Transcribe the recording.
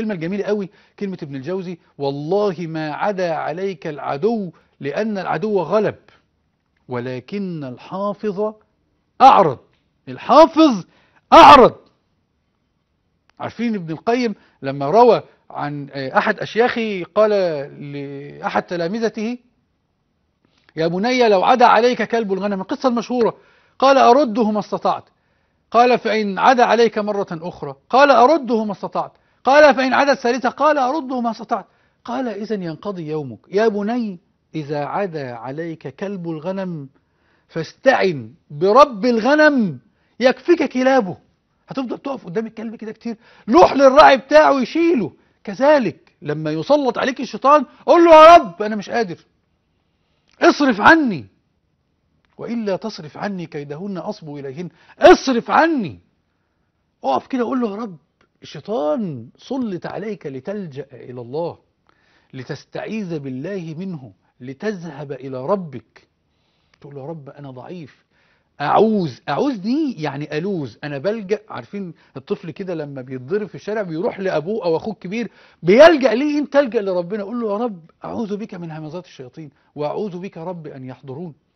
الكلمة الجميلة قوي كلمة ابن الجوزي والله ما عدا عليك العدو لأن العدو غلب ولكن الحافظ أعرض الحافظ أعرض عارفين ابن القيم لما روى عن أحد أشياخه قال لأحد تلامذته يا بني لو عدا عليك كلب الغنم القصة المشهورة قال أرده ما استطعت قال فإن عدا عليك مرة أخرى قال أرده ما استطعت قال فإن عدت ثالثة قال أرده ما استطعت قال إذا ينقضي يومك يا بني إذا عدا عليك كلب الغنم فاستعن برب الغنم يكفيك كلابه هتفضل تقف قدام الكلب كده كتير لوح للراعي بتاعه يشيله كذلك لما يسلط عليك الشيطان قول له يا رب أنا مش قادر اصرف عني وإلا تصرف عني كيدهن أصبوا إليهن اصرف عني اقف كده قول له يا رب الشيطان سلط عليك لتلجأ إلى الله لتستعيذ بالله منه لتذهب إلى ربك تقول يا رب أنا ضعيف أعوز أعوز دي يعني ألوز أنا بلجأ عارفين الطفل كده لما بيتضرب في الشارع بيروح لأبوه أو أخوه الكبير بيلجأ ليه أنت تلجأ لربنا قول له يا رب أعوذ بك من همزات الشياطين وأعوذ بك رب أن يحضرون